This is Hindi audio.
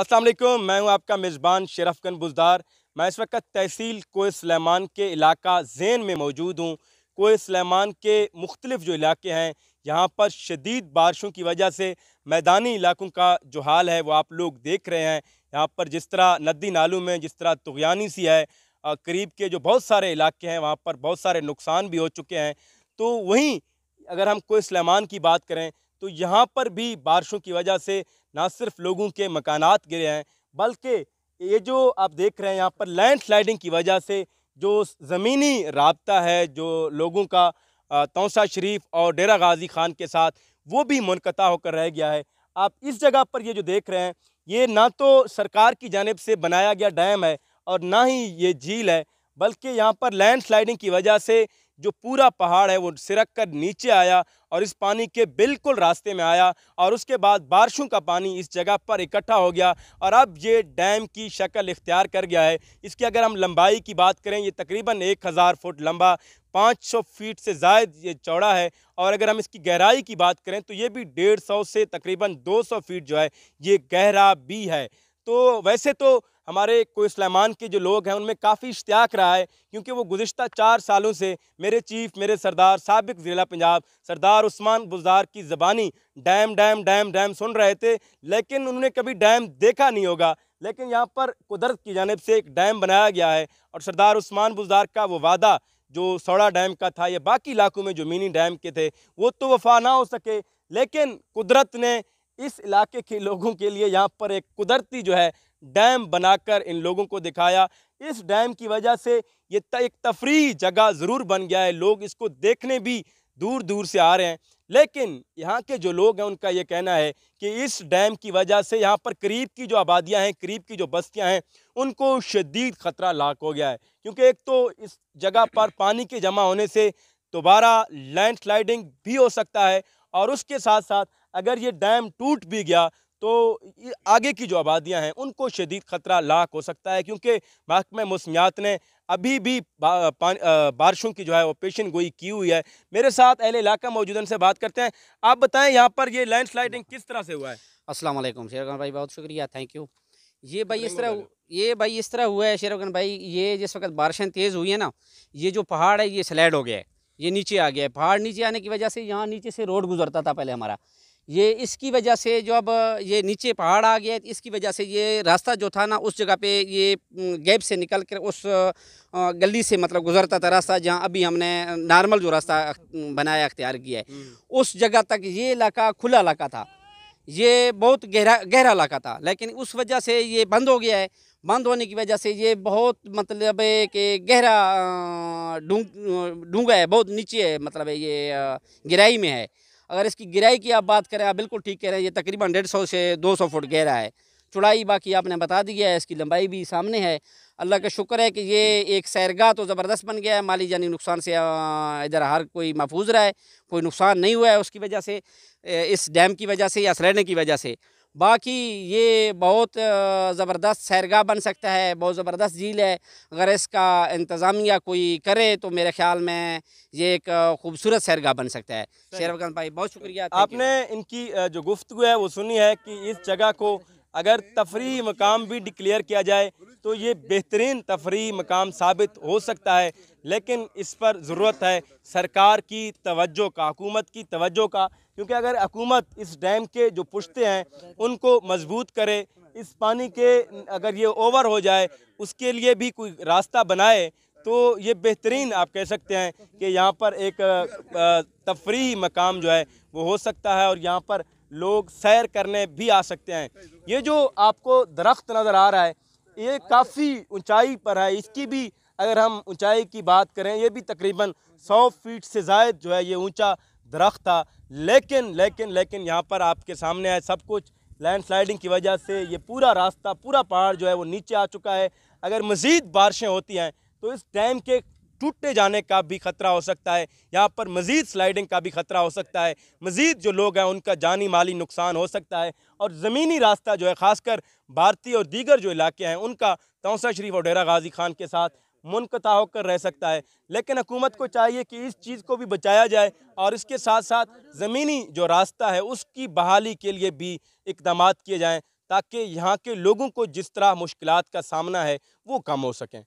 असलम मैं हूं आपका मेज़बान गन बुजदार मैं इस वक्त तहसील कोए सलेमान के इलाका जैन में मौजूद हूं कोए सलेमान के मुख्तलिफ़ जो इलाके हैं यहाँ पर शदीद बारिशों की वजह से मैदानी इलाकों का जो हाल है वो आप लोग देख रहे हैं यहाँ पर जिस तरह नदी नालों में जिस तरह तुगयानी सी है करीब के जो बहुत सारे इलाके हैं वहाँ पर बहुत सारे नुकसान भी हो चुके हैं तो वहीं अगर हम कोए सलेमान की बात करें तो यहाँ पर भी बारिशों की वजह से ना सिर्फ लोगों के मकानात गिरे हैं बल्कि ये जो आप देख रहे हैं यहाँ पर लैंड स्लाइडिंग की वजह से जो ज़मीनी रबता है जो लोगों का तोसा शरीफ और डेरा गाजी खान के साथ वो भी मनकता होकर रह गया है आप इस जगह पर ये जो देख रहे हैं ये ना तो सरकार की जानब से बनाया गया डैम है और ना ही ये झील है बल्कि यहाँ पर लैंड स्लाइडिंग की वजह से जो पूरा पहाड़ है वो सिरक कर नीचे आया और इस पानी के बिल्कुल रास्ते में आया और उसके बाद बारिशों का पानी इस जगह पर इकट्ठा हो गया और अब ये डैम की शक्ल इख्तियार कर गया है इसकी अगर हम लंबाई की बात करें ये तकरीबन एक हज़ार फुट लंबा 500 फीट से जायद ये चौड़ा है और अगर हम इसकी गहराई की बात करें तो ये भी डेढ़ से तकरीबन दो फीट जो है ये गहरा भी है तो वैसे तो हमारे को इस्लामान के जो लोग हैं उनमें काफ़ी इश्तियाक रहा है क्योंकि वो गुज्त चार सालों से मेरे चीफ मेरे सरदार सबक ज़िला पंजाब सरदार उस्मान बुजार की ज़बानी डैम डैम डैम डैम सुन रहे थे लेकिन उन्होंने कभी डैम देखा नहीं होगा लेकिन यहाँ पर कुदरत की जानब से एक डैम बनाया गया है और सरदार उस्मान बुजार का वो वादा जो सौड़ा डैम का था या बाकी इलाकों में जो मिनी डैम के थे वो तो वफा ना हो सके लेकिन कुदरत ने इस इलाके के लोगों के लिए यहाँ पर एक कुदरती जो है डैम बनाकर इन लोगों को दिखाया इस डैम की वजह से ये एक तफरी जगह ज़रूर बन गया है लोग इसको देखने भी दूर दूर से आ रहे हैं लेकिन यहाँ के जो लोग हैं उनका ये कहना है कि इस डैम की वजह से यहाँ पर करीब की जो आबादियाँ हैं करीब की जो बस्तियाँ हैं उनको शदीद ख़तरा लाक हो गया है क्योंकि एक तो इस जगह पर पानी के जमा होने से दोबारा लैंड स्लाइडिंग भी हो सकता है और उसके साथ साथ अगर ये डैम टूट भी गया तो आगे की जो आबादियाँ हैं उनको शदीद ख़तरा लाक हो सकता है क्योंकि महकम मौसमियात ने अभी भी बा, बारिशों की जो है वो पेशन गोई की हुई है मेरे साथ अहले इलाका मौजूदन से बात करते हैं आप बताएं यहाँ पर ये लैंड स्लाइडिंग किस तरह से हुआ है अस्सलाम वालेकुम शेरगन भाई बहुत शुक्रिया थैंक यू ये भाई इस तरह ये भाई इस तरह हुआ है शेरगन भाई ये जिस वक्त बारिशें तेज़ हुई हैं ना ये जो पहाड़ है ये स्लैड हो गया है ये नीचे आ गया है पहाड़ नीचे आने की वजह से यहाँ नीचे से रोड गुजरता था पहले हमारा ये इसकी वजह से जो अब ये नीचे पहाड़ आ गया इसकी वजह से ये रास्ता जो था ना उस जगह पे ये गैप से निकल कर उस गली से मतलब गुजरता था रास्ता जहाँ अभी हमने नॉर्मल जो रास्ता बनाया अख्तियार किया है हम्म। उस जगह तक ये इलाका खुला इलाका था ये बहुत गहरा गहरा इलाका था लेकिन उस वजह से ये बंद हो गया है बंद होने की वजह से ये बहुत मतलब है कि गहरा डूंगा है बहुत नीचे है मतलब है ये गहराई में है अगर इसकी गहराई की आप बात करें आप बिल्कुल ठीक कह रहे हैं ये तकरीबन डेढ़ सौ से दो सौ फुट गहरा है चुड़ाई बाकी आपने बता दिया है इसकी लंबाई भी सामने है अल्लाह का शुक्र है कि ये एक सैरगाह तो ज़बरदस्त बन गया है माली जानी नुकसान से इधर हर कोई महफूज रहा है कोई नुकसान नहीं हुआ है उसकी वजह से इस डैम की वजह से या सलेने की वजह से बाकी ये बहुत ज़बरदस्त सैरगा बन सकता है बहुत ज़बरदस्त झील है अगर इसका इंतज़ामिया कोई करे तो मेरे ख्याल में ये एक खूबसूरत सैरगाह बन सकता है शेरवकान भाई बहुत शुक्रिया आपने इनकी जो गुफ्तु है वो सुनी है कि इस जगह को अगर तफरी मकाम भी डिक्लेयर किया जाए तो ये बेहतरीन तफरी मकाम साबित हो सकता है लेकिन इस पर ज़रूरत है सरकार की तवज्जो का हुकूमत की तवज्जो का क्योंकि अगर हकूमत इस डैम के जो पुश्ते हैं उनको मजबूत करे इस पानी के अगर ये ओवर हो जाए उसके लिए भी कोई रास्ता बनाए तो ये बेहतरीन आप कह सकते हैं कि यहाँ पर एक तफरी मकाम जो है वो हो सकता है और यहाँ पर लोग सैर करने भी आ सकते हैं ये जो आपको दरख्त नज़र आ रहा है ये काफ़ी ऊंचाई पर है इसकी भी अगर हम ऊंचाई की बात करें ये भी तकरीबन 100 फीट से जायद जो है ये ऊंचा दरख्त था लेकिन लेकिन लेकिन यहाँ पर आपके सामने आए सब कुछ लैंड स्लाइडिंग की वजह से ये पूरा रास्ता पूरा पहाड़ जो है वो नीचे आ चुका है अगर मज़ीद बारिशें होती हैं तो इस डैम के टूटने जाने का भी ख़तरा हो सकता है यहाँ पर मज़ीद स्लाइडिंग का भी ख़तरा हो सकता है मज़ीद जो लोग हैं उनका जानी माली नुकसान हो सकता है और ज़मीनी रास्ता जो है ख़ासकर भारतीय और दीगर जो इलाके हैं उनका तोसा शरीफ और डेरा गाजी खान के साथ मुनकता होकर रह सकता है लेकिन हुकूमत को चाहिए कि इस चीज़ को भी बचाया जाए और इसके साथ साथ ज़मीनी जो रास्ता है उसकी बहाली के लिए भी इकदाम किए जाएँ ताकि यहाँ के लोगों को जिस तरह मुश्किल का सामना है वो कम हो सकें